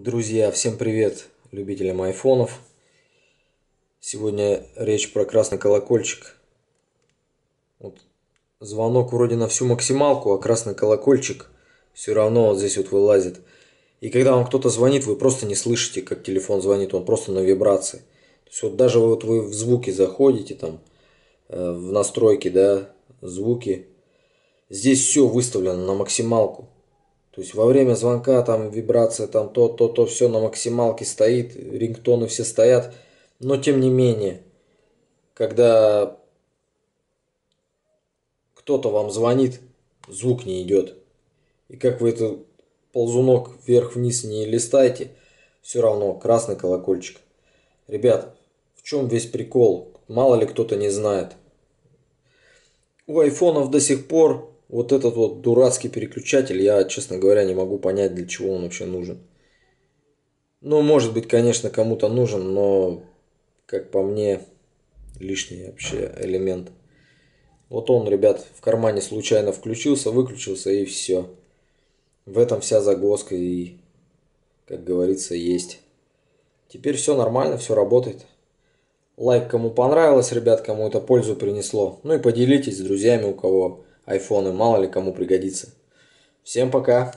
Друзья, всем привет любителям айфонов. Сегодня речь про красный колокольчик. Вот звонок вроде на всю максималку, а красный колокольчик все равно вот здесь вот вылазит. И когда вам кто-то звонит, вы просто не слышите, как телефон звонит, он просто на вибрации. То есть вот даже вот вы в звуки заходите там, э, в настройки, да, звуки. Здесь все выставлено на максималку. То есть во время звонка там вибрация, там то, то, то, все на максималке стоит, рингтоны все стоят. Но тем не менее, когда кто-то вам звонит, звук не идет. И как вы этот ползунок вверх-вниз не листаете, все равно красный колокольчик. Ребят, в чем весь прикол? Мало ли кто-то не знает. У айфонов до сих пор вот этот вот дурацкий переключатель, я, честно говоря, не могу понять, для чего он вообще нужен. Ну, может быть, конечно, кому-то нужен, но, как по мне, лишний вообще элемент. Вот он, ребят, в кармане случайно включился, выключился и все. В этом вся загвоздка и, как говорится, есть. Теперь все нормально, все работает. Лайк, кому понравилось, ребят, кому это пользу принесло. Ну и поделитесь с друзьями, у кого айфоны, мало ли кому пригодится. Всем пока!